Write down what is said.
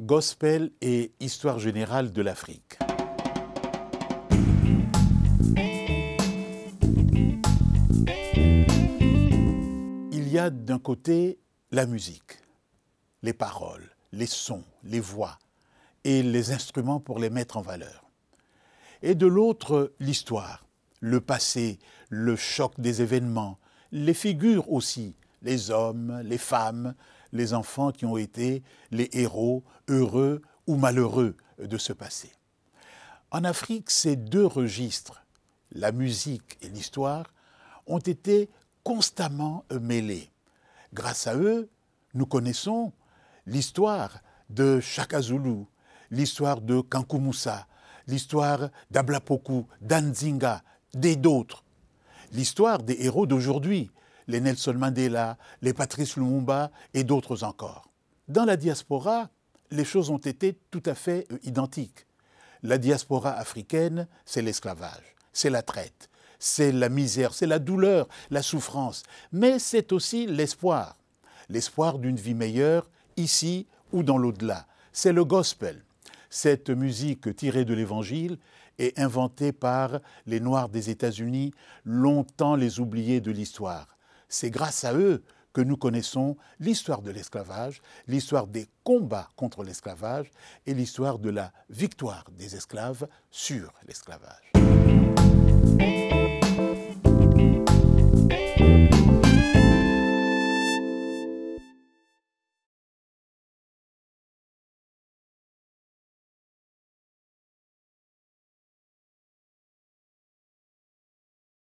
Gospel et Histoire générale de l'Afrique. Il y a d'un côté la musique, les paroles, les sons, les voix et les instruments pour les mettre en valeur. Et de l'autre, l'histoire, le passé, le choc des événements, les figures aussi, les hommes, les femmes, les enfants qui ont été les héros heureux ou malheureux de ce passé. En Afrique, ces deux registres, la musique et l'histoire, ont été constamment mêlés. Grâce à eux, nous connaissons l'histoire de Shaka Zulu, l'histoire de Kankumusa, l'histoire d'Ablapoku, d'Anzinga, des d'autres, l'histoire des héros d'aujourd'hui, les Nelson Mandela, les Patrice Lumumba et d'autres encore. Dans la diaspora, les choses ont été tout à fait euh, identiques. La diaspora africaine, c'est l'esclavage, c'est la traite, c'est la misère, c'est la douleur, la souffrance, mais c'est aussi l'espoir, l'espoir d'une vie meilleure ici ou dans l'au-delà. C'est le gospel, cette musique tirée de l'Évangile est inventée par les Noirs des États-Unis, longtemps les oubliés de l'histoire. C'est grâce à eux que nous connaissons l'histoire de l'esclavage, l'histoire des combats contre l'esclavage et l'histoire de la victoire des esclaves sur l'esclavage.